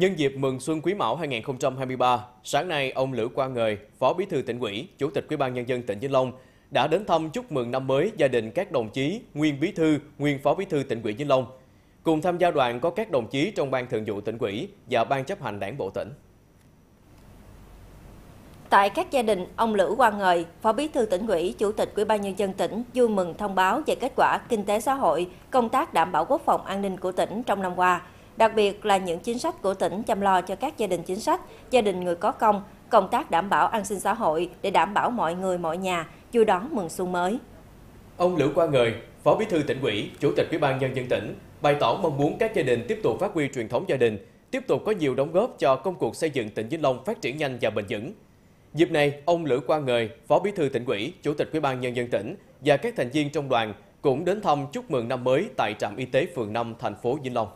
Nhân dịp mừng xuân Quý Mão 2023, sáng nay ông Lữ Quang Ngời, Phó Bí thư tỉnh ủy, Chủ tịch Ủy ban nhân dân tỉnh Vĩnh Long đã đến thăm chúc mừng năm mới gia đình các đồng chí nguyên Bí thư, nguyên Phó Bí thư tỉnh ủy Vĩnh Long. Cùng tham gia đoàn có các đồng chí trong ban thường vụ tỉnh ủy và ban chấp hành đảng bộ tỉnh. Tại các gia đình, ông Lữ Quang Ngời, Phó Bí thư tỉnh ủy, Chủ tịch Ủy ban nhân dân tỉnh vui mừng thông báo về kết quả kinh tế xã hội, công tác đảm bảo quốc phòng an ninh của tỉnh trong năm qua đặc biệt là những chính sách của tỉnh chăm lo cho các gia đình chính sách, gia đình người có công, công tác đảm bảo an sinh xã hội để đảm bảo mọi người mọi nhà vui đón mừng xuân mới. Ông Lữ Quang Ngời, Phó Bí thư tỉnh ủy, Chủ tịch Ủy ban nhân dân tỉnh bày tỏ mong muốn các gia đình tiếp tục phát huy truyền thống gia đình, tiếp tục có nhiều đóng góp cho công cuộc xây dựng tỉnh Vĩnh Long phát triển nhanh và bền vững. Dịp này, ông Lữ Quang Ngời, Phó Bí thư tỉnh ủy, Chủ tịch Ủy ban nhân dân tỉnh và các thành viên trong đoàn cũng đến thăm chúc mừng năm mới tại trạm y tế phường 5 thành phố Vĩnh Long.